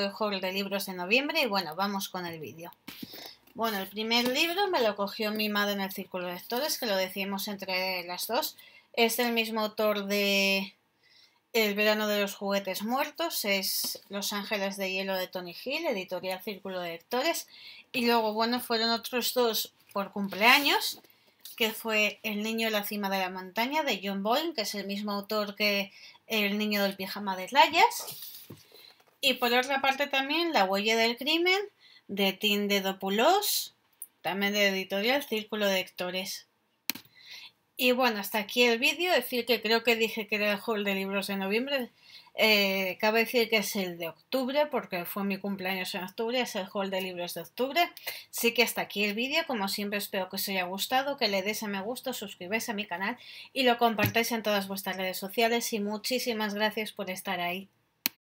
el de libros de noviembre y bueno, vamos con el vídeo. Bueno, el primer libro me lo cogió mi madre en el círculo de lectores, que lo decíamos entre las dos. Es el mismo autor de El verano de los juguetes muertos, es Los Ángeles de Hielo de Tony Hill, editorial Círculo de Lectores. Y luego, bueno, fueron otros dos por cumpleaños, que fue El niño en la cima de la montaña de John Boyne, que es el mismo autor que El niño del pijama de rayas y por otra parte también La huella del crimen de Tindedopoulos, también de editorial Círculo de Lectores. Y bueno, hasta aquí el vídeo, decir que creo que dije que era el haul de libros de noviembre, eh, cabe decir que es el de octubre porque fue mi cumpleaños en octubre, es el haul de libros de octubre. Así que hasta aquí el vídeo, como siempre espero que os haya gustado, que le deis a me gusta, suscribáis a mi canal y lo compartáis en todas vuestras redes sociales y muchísimas gracias por estar ahí.